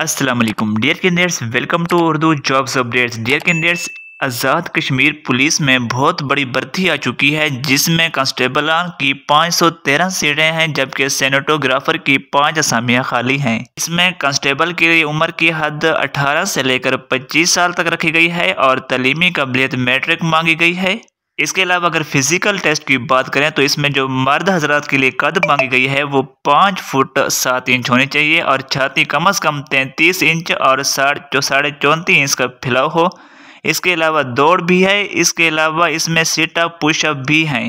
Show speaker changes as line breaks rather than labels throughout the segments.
Aslam dear candidates welcome to Urdu jobs updates dear candidates Azad Kashmir police में बहुत बड़ी भर्ती आ चुकी है जिसमें कांस्टेबल की 513 सीटें हैं जबकि सेनेटोग्राफर की पाँच असामियाँ खाली हैं इसमें कांस्टेबल लिए उम्र की हद 18 से लेकर 25 साल तक रखी गई है और तलीमी काबिलियत मैट्रिक मांगी गई है इसके अलावा अगर फिज़िकल टेस्ट की बात करें तो इसमें जो मर्द हजरात के लिए कद मांगी गई है वो पाँच फुट सात इंच होनी चाहिए और छाती कम अज़ कम तैंतीस इंच और साढ़े जो साढ़े चौंतीस इंच का फैलाव हो इसके अलावा दौड़ भी है इसके अलावा इसमें पुश पुशअप भी हैं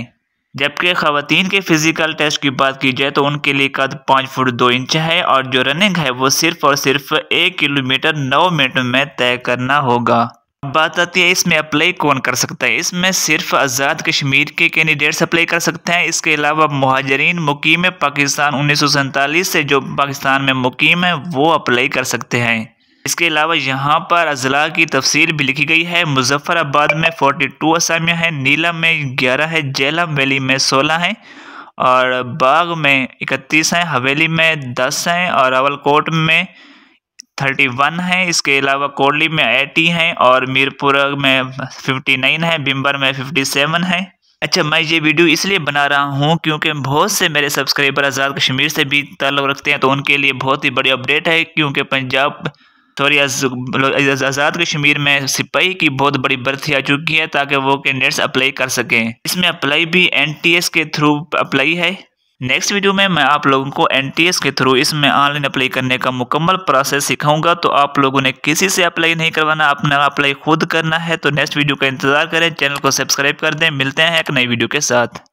जबकि ख़वातीन के फ़िज़िकल टेस्ट की बात की जाए तो उनके लिए कद पाँच फुट दो इंच है और जो रनिंग है वो सिर्फ़ और सिर्फ एक किलोमीटर नौ मिनट में तय करना होगा बात आती है इसमें अप्लाई कौन कर सकता है इसमें सिर्फ आज़ाद कश्मीर के कैंडिडेट्स अप्लाई कर सकते हैं इसके अलावा महाजरीन मुकीम पाकिस्तान उन्नीस से जो पाकिस्तान में मुकीम है वो अप्लाई कर सकते हैं इसके अलावा यहाँ पर अजला की तफसील भी लिखी गई है आबाद में 42 टू असामियाँ हैं नीलम में 11 है जेलम वैली में 16 हैं और बाग में 31 हैं हवेली में 10 हैं और अवलकोट में थर्टी वन है इसके अलावा कोडली में एटी हैं और मीरपुर में फिफ्टी नाइन है बिम्बर में फिफ्टी सेवन है अच्छा मैं ये वीडियो इसलिए बना रहा हूँ क्योंकि बहुत से मेरे सब्सक्राइबर आज़ाद कश्मीर से भी ताल्लुक़ रखते हैं तो उनके लिए बहुत ही बड़ी अपडेट है क्योंकि पंजाब सॉरी आज़ाद कश्मीर में सिपाही की बहुत बड़ी भर्ती आ चुकी है ताकि वो कैंडिडेट्स अप्लाई कर सकें इसमें अप्लाई भी एन के थ्रू अप्लाई है नेक्स्ट वीडियो में मैं आप लोगों को एन के थ्रू इसमें ऑनलाइन अप्लाई करने का मुकम्मल प्रोसेस सिखाऊंगा तो आप लोगों ने किसी से अप्लाई नहीं करवाना अपना अप्लाई खुद करना है तो नेक्स्ट वीडियो का इंतजार करें चैनल को सब्सक्राइब कर दें मिलते हैं एक नई वीडियो के साथ